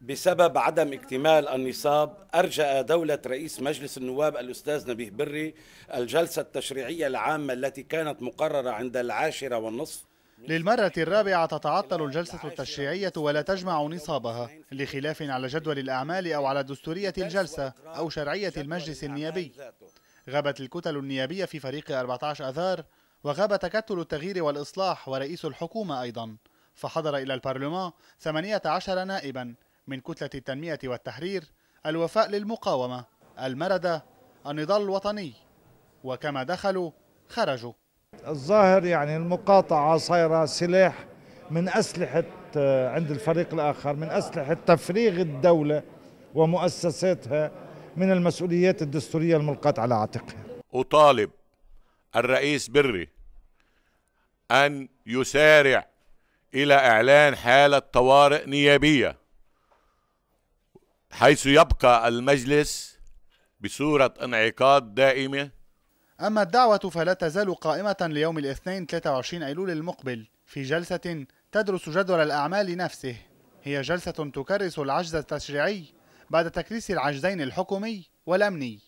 بسبب عدم اكتمال النصاب أرجأ دولة رئيس مجلس النواب الأستاذ نبيه بري الجلسة التشريعية العامة التي كانت مقررة عند العاشرة والنصف للمرة الرابعة تتعطل الجلسة التشريعية ولا تجمع نصابها لخلاف على جدول الأعمال أو على دستورية الجلسة أو شرعية المجلس النيابي غابت الكتل النيابية في فريق 14 أذار وغاب تكتل التغيير والإصلاح ورئيس الحكومة أيضا فحضر إلى البرلمان 18 نائبا من كتلة التنمية والتحرير الوفاء للمقاومة المردة النضال الوطني وكما دخلوا خرجوا الظاهر يعني المقاطعة صايرة سلاح من أسلحة آه، عند الفريق الآخر من أسلحة تفريغ الدولة ومؤسساتها من المسؤوليات الدستورية الملقاة على عاتقها أطالب الرئيس بري أن يسارع إلى إعلان حالة طوارئ نيابية حيث يبقى المجلس بصورة انعقاد دائمة أما الدعوة فلا تزال قائمة ليوم الاثنين 23 أيلول المقبل في جلسة تدرس جدول الأعمال نفسه هي جلسة تكرس العجز التشريعي بعد تكريس العجزين الحكومي والأمني